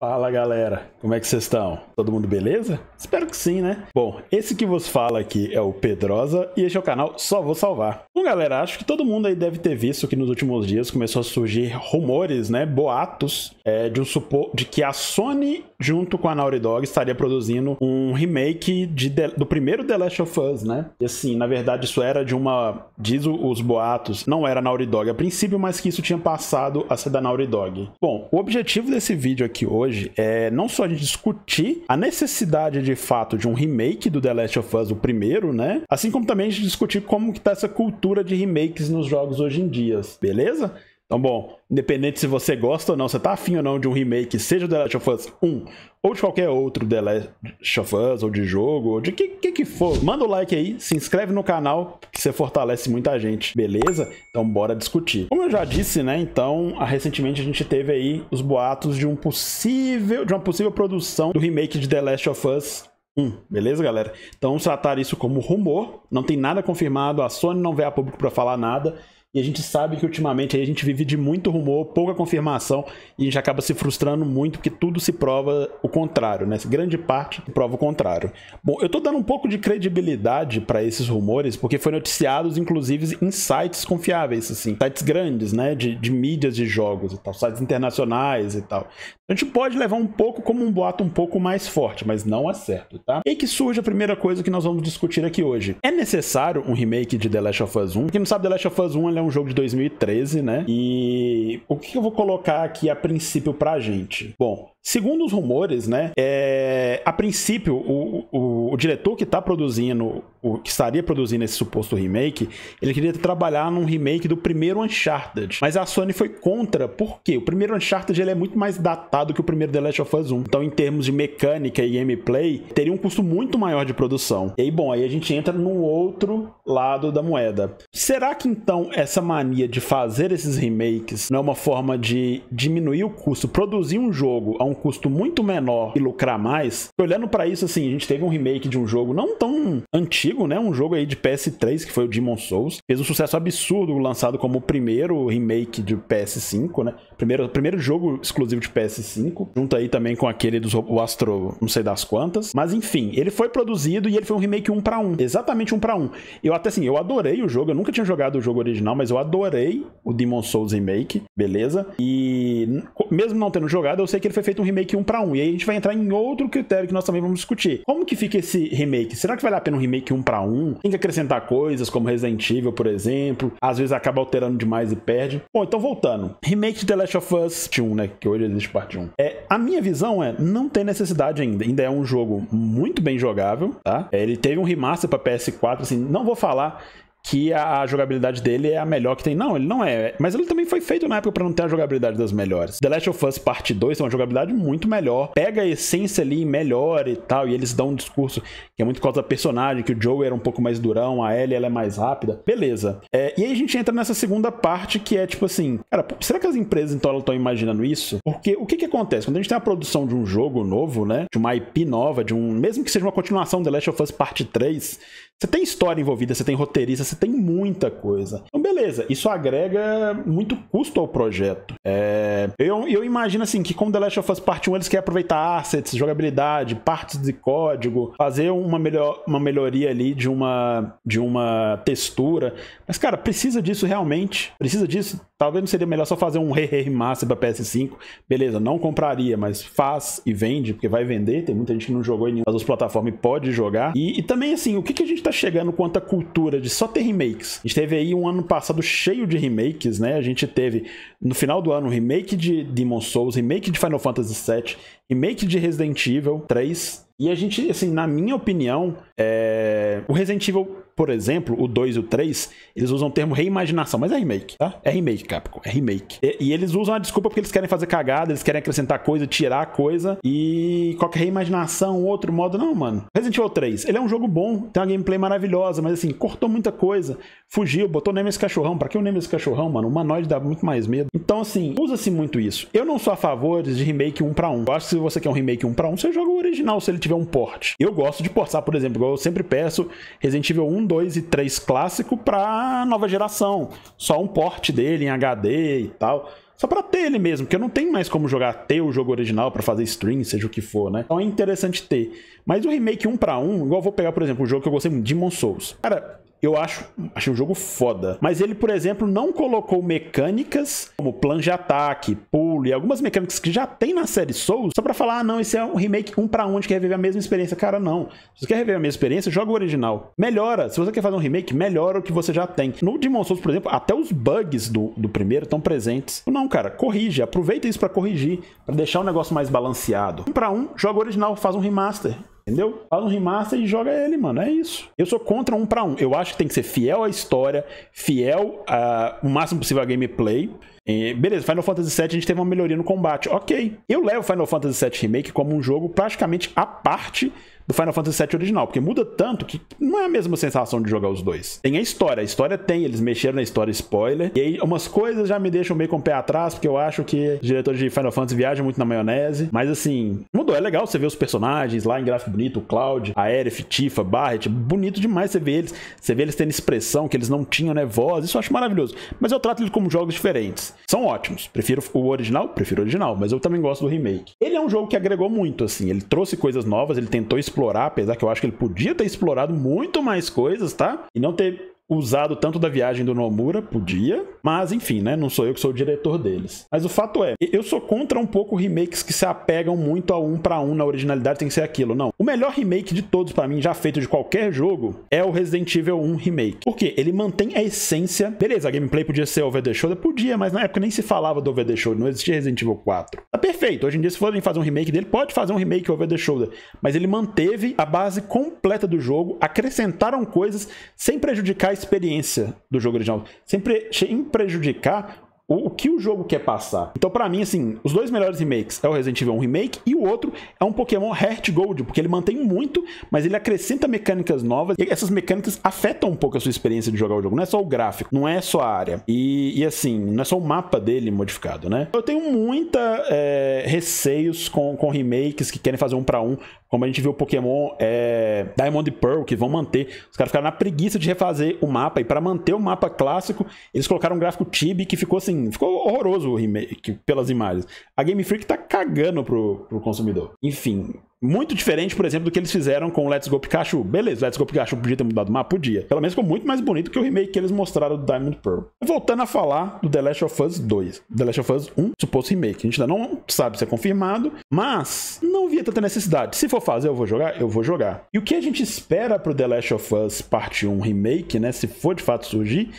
Fala galera, como é que vocês estão? Todo mundo beleza? Espero que sim, né? Bom, esse que vos fala aqui é o Pedrosa e este é o canal Só Vou Salvar. Bom galera, acho que todo mundo aí deve ter visto que nos últimos dias começou a surgir rumores, né, boatos é, de um supo, de que a Sony junto com a Naughty Dog estaria produzindo um remake de, de, do primeiro The Last of Us, né? E assim, na verdade isso era de uma, diz os boatos, não era Naughty Dog a princípio, mas que isso tinha passado a ser da Naughty Dog. Bom, o objetivo desse vídeo aqui hoje hoje é não só a gente discutir a necessidade de fato de um remake do The Last of Us, o primeiro, né? Assim como também a gente discutir como que tá essa cultura de remakes nos jogos hoje em dia, beleza? Então, bom, independente se você gosta ou não, você tá afim ou não de um remake, seja do The Last of Us 1 ou de qualquer outro The Last of Us, ou de jogo, ou de que, que que for, manda o like aí, se inscreve no canal, que você fortalece muita gente, beleza? Então bora discutir. Como eu já disse, né, então, ah, recentemente a gente teve aí os boatos de um possível, de uma possível produção do remake de The Last of Us Hum, beleza, galera? Então, tratar isso como rumor, não tem nada confirmado, a Sony não veio a público para falar nada. E a gente sabe que ultimamente a gente vive de muito rumor, pouca confirmação, e a gente acaba se frustrando muito porque tudo se prova o contrário, né? Grande parte prova o contrário. Bom, eu tô dando um pouco de credibilidade para esses rumores, porque foram noticiados, inclusive, em sites confiáveis, assim, sites grandes, né? De, de mídias de jogos e tal, sites internacionais e tal. A gente pode levar um pouco como um boato um pouco mais forte, mas não é certo, tá? E que surge a primeira coisa que nós vamos discutir aqui hoje. É necessário um remake de The Last of Us 1? Quem não sabe, The Last of Us 1 é é um jogo de 2013, né? E o que eu vou colocar aqui a princípio pra gente? Bom, Segundo os rumores, né, é, a princípio, o, o, o diretor que está produzindo, o, que estaria produzindo esse suposto remake, ele queria trabalhar num remake do primeiro Uncharted. Mas a Sony foi contra, porque o primeiro Uncharted ele é muito mais datado que o primeiro The Last of Us 1. Então, em termos de mecânica e gameplay, teria um custo muito maior de produção. E aí, bom, aí a gente entra no outro lado da moeda. Será que então essa mania de fazer esses remakes não é uma forma de diminuir o custo, produzir um jogo a um custo muito menor e lucrar mais. olhando para isso, assim, a gente teve um remake de um jogo não tão antigo, né? Um jogo aí de PS3, que foi o Demon Souls. Fez um sucesso absurdo, lançado como o primeiro remake de PS5, né? Primeiro, primeiro jogo exclusivo de PS5. Junto aí também com aquele do Astro, não sei das quantas. Mas enfim, ele foi produzido e ele foi um remake um para um. Exatamente um para um. Eu até assim, eu adorei o jogo. Eu nunca tinha jogado o jogo original, mas eu adorei o Demon Souls Remake, beleza? E mesmo não tendo jogado, eu sei que ele foi feito feito um remake um para um. E aí a gente vai entrar em outro critério que nós também vamos discutir. Como que fica esse remake? Será que vale a pena um remake um para um? Tem que acrescentar coisas como Resident Evil, por exemplo. Às vezes acaba alterando demais e perde. Bom, então voltando. Remake de The Last of Us 1, né? Que hoje existe parte 1. É, a minha visão é, não tem necessidade ainda. Ainda é um jogo muito bem jogável, tá? É, ele teve um remaster para PS4, assim, não vou falar que a, jogabilidade dele é a melhor que tem. Não, ele não é. Mas ele também foi feito na época para não ter a jogabilidade das melhores. The Last of Us Parte 2 é uma jogabilidade muito melhor. Pega a essência ali, melhora e tal. E eles dão um discurso que é muito por causa da personagem, que o Joe era um pouco mais durão, a Ellie ela é mais rápida. Beleza. É, e aí a gente entra nessa segunda parte que é tipo assim, cara, será que as empresas então estão imaginando isso? Porque o que que acontece? Quando a gente tem a produção de um jogo novo, né? De uma IP nova, de um. Mesmo que seja uma continuação The Last of Us Parte 3, você tem história envolvida, você tem roteirista, você tem muita coisa. Então, beleza, isso agrega muito custo ao projeto. É... Eu, eu, imagino assim que, como The Last of Us Part 1, eles querem aproveitar assets, jogabilidade, partes de código, fazer uma, melhor, uma melhoria ali de uma, de uma textura. Mas, cara, precisa disso realmente? Precisa disso? Talvez não seria melhor só fazer um re remaster para PS5. Beleza, não compraria, mas faz e vende, porque vai vender. Tem muita gente que não jogou em nenhuma das plataformas e pode jogar. E, e, também, assim, o que, que a gente tá chegando quanto à cultura de só ter remakes? A gente teve aí um ano passado cheio de remakes, né? A gente teve, no final do ano, o remake de Demon Souls, remake de Final Fantasy VII, remake de Resident Evil 3. E a gente, assim, na minha opinião, é... o Resident Evil por exemplo, o 2 e o 3, eles usam o termo reimaginação, mas é remake, tá? É remake, Capcom, é remake. E, e eles usam a desculpa porque eles querem fazer cagada, eles querem acrescentar coisa, tirar coisa e qualquer reimaginação, outro modo, não, mano. Resident Evil 3, ele é um jogo bom, tem uma gameplay maravilhosa, mas assim, cortou muita coisa, fugiu, botou nem esse cachorrão, pra que o Nemesis cachorrão, mano? O humanoide dá muito mais medo. Então, assim, usa-se muito isso. Eu não sou a favor de remake 1 para 1. Eu acho que se você quer um remake 1 para 1, você joga o original se ele tiver um porte Eu gosto de portar, por exemplo, eu sempre peço Resident Evil 1 2 e 3 clássico para nova geração. Só um porte dele em HD e tal. Só para ter ele mesmo, porque não tenho mais como jogar ter o jogo original para fazer stream, seja o que for, né? Então é interessante ter. Mas o remake 1 para 1, igual vou pegar, por exemplo, o jogo que eu gostei muito, Demon Souls. Cara, eu acho, achei o jogo foda. Mas ele, por exemplo, não colocou mecânicas como plano de ataque, pulo e algumas mecânicas que já tem na série Souls, só pra falar, ah, não, esse é um remake um pra onde quer reviver a mesma experiência. Cara, não. Se você quer reviver a mesma experiência, joga o original. Melhora. Se você quer fazer um remake, melhora o que você já tem. No Demon Souls, por exemplo, até os bugs do, do primeiro estão presentes. Não, cara, corrige. Aproveita isso pra corrigir, pra deixar o negócio mais balanceado. Um pra um, joga o original, faz um remaster. Entendeu? Faz um remaster e joga ele, mano. É isso. Eu sou contra um pra um. Eu acho que tem que ser fiel à história, fiel a, o máximo possível à gameplay. E, beleza, Final Fantasy VII a gente teve uma melhoria no combate. Ok. Eu levo Final Fantasy VII Remake como um jogo praticamente à parte do Final Fantasy VII original, porque muda tanto que não é a mesma sensação de jogar os dois. Tem a história, a história tem, eles mexeram na história spoiler, e aí umas coisas já me deixam meio com o pé atrás, porque eu acho que diretor de Final Fantasy viaja muito na maionese, mas assim, mudou, é legal você ver os personagens lá em gráfico bonito, o Cloud, a Aerith, Tifa, Barret, bonito demais você ver eles, você ver eles tendo expressão que eles não tinham, né, voz, isso eu acho maravilhoso, mas eu trato eles como jogos diferentes. São ótimos, prefiro o original, prefiro o original, mas eu também gosto do remake. Ele é um jogo que agregou muito, assim, ele trouxe coisas novas, ele tentou explorar explorar, apesar que eu acho que ele podia ter explorado muito mais coisas, tá? E não ter usado tanto da viagem do Nomura, podia, mas enfim, né? Não sou eu que sou o diretor deles. Mas o fato é, eu sou contra um pouco remakes que se apegam muito a um para um na originalidade, tem que ser aquilo. Não. O melhor remake de todos para mim, já feito de qualquer jogo, é o Resident Evil 1 Remake. Por quê? ele mantém a essência. Beleza, a gameplay podia ser OVD Shoulder podia, mas na época nem se falava do OVD Shoulder, não existia Resident Evil 4. Tá perfeito. Hoje em dia, se forem fazer um remake dele, pode fazer um remake over the shoulder. Mas ele manteve a base completa do jogo, acrescentaram coisas sem prejudicar experiência do jogo original, sempre sem prejudicar o, que o jogo quer passar. Então, para mim, assim, os dois melhores remakes é o Resident Evil 1 Remake e o outro é um Pokémon Heart Gold, porque ele mantém muito, mas ele acrescenta mecânicas novas e essas mecânicas afetam um pouco a sua experiência de jogar o jogo. Não é só o gráfico, não é só a área. E, e assim, não é só o mapa dele modificado, né? Eu tenho muita é, receios com, com remakes que querem fazer um para um como a gente viu o Pokémon é, Diamond e Pearl, que vão manter. Os caras ficaram na preguiça de refazer o mapa. E para manter o mapa clássico, eles colocaram um gráfico Tibi que ficou assim. Ficou horroroso o remake pelas imagens. A Game Freak tá cagando pro, pro consumidor. Enfim, muito diferente, por exemplo, do que eles fizeram com o Let's Go Pikachu. Beleza, Let's Go Pikachu podia ter mudado o mapa? Podia. Pelo menos ficou muito mais bonito que o remake que eles mostraram do Diamond Pearl. Voltando a falar do The Last of Us 2. The Last of Us 1, suposto remake. A gente ainda não sabe se é confirmado, mas não via tanta necessidade. Se for fazer, eu vou jogar? Eu vou jogar. E o que a gente espera pro The Last of Us Parte 1 Remake, né? Se for de fato surgir,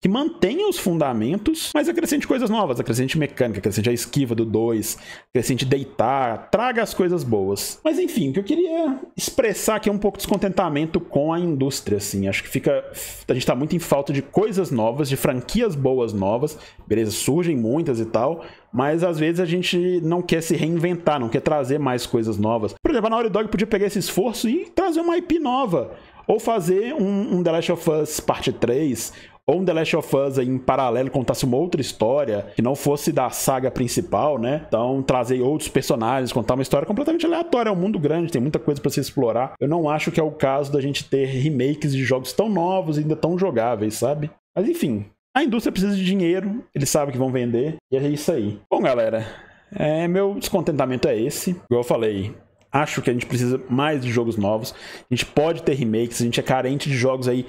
que mantenha os fundamentos, mas acrescente coisas novas, acrescente mecânica, acrescente a esquiva do 2, acrescente deitar, traga as coisas boas. Mas enfim, o que eu queria expressar aqui é um pouco de descontentamento com a indústria, assim. Acho que fica. A gente tá muito em falta de coisas novas, de franquias boas novas. Beleza, surgem muitas e tal, mas às vezes a gente não quer se reinventar, não quer trazer mais coisas novas. Por exemplo, a Naughty Dog podia pegar esse esforço e trazer uma IP nova. Ou fazer um, um The Last of Us Parte 3, ou um The Last of Us aí, em paralelo contasse uma outra história que não fosse da saga principal, né? Então trazer outros personagens, contar uma história completamente aleatória, é um mundo grande, tem muita coisa para se explorar. Eu não acho que é o caso da gente ter remakes de jogos tão novos e ainda tão jogáveis, sabe? Mas enfim, a indústria precisa de dinheiro, eles sabem que vão vender, e é isso aí. Bom, galera, é, meu descontentamento é esse. Igual eu falei, acho que a gente precisa mais de jogos novos. A gente pode ter remakes, a gente é carente de jogos aí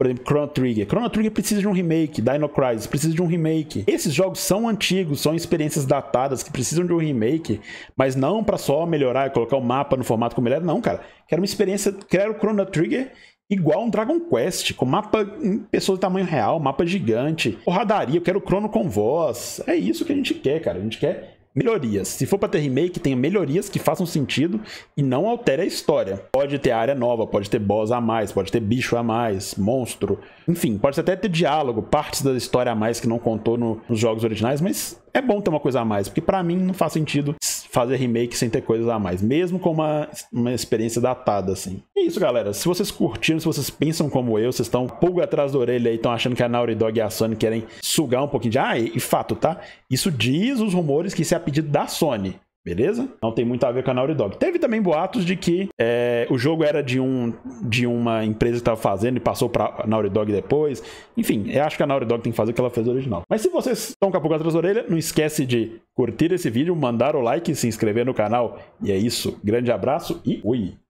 por exemplo, Chrono Trigger. Chrono Trigger precisa de um remake, Dino Crisis precisa de um remake. Esses jogos são antigos, são experiências datadas que precisam de um remake, mas não para só melhorar e colocar o mapa no formato como ele era, não, cara. Quero uma experiência, quero Chrono Trigger igual um Dragon Quest, com mapa em pessoa de tamanho real, mapa gigante, porradaria, eu quero Chrono com voz. É isso que a gente quer, cara. A gente quer melhorias. Se for para ter remake, tenha melhorias que façam sentido e não altere a história. Pode ter área nova, pode ter boss a mais, pode ter bicho a mais, monstro. Enfim, pode até ter diálogo, partes da história a mais que não contou no, nos jogos originais, mas é bom ter uma coisa a mais, porque para mim não faz sentido fazer remake sem ter coisas a mais, mesmo com uma, uma experiência datada, assim. É isso, galera. Se vocês curtiram, se vocês pensam como eu, vocês estão pulga atrás da orelha e estão achando que a Naughty Dog e a Sony querem sugar um pouquinho de. Ah, e, e fato, tá? Isso diz os rumores que isso é a pedido da Sony. Beleza? Não tem muito a ver com a Naughty Dog. Teve também boatos de que é, o jogo era de, um, de uma empresa que estava fazendo e passou para a Naughty Dog depois. Enfim, eu acho que a Naughty Dog tem que fazer o que ela fez original. Mas se vocês estão com a pulga atrás da orelha, não esquece de curtir esse vídeo, mandar o like, se inscrever no canal. E é isso. Grande abraço e fui!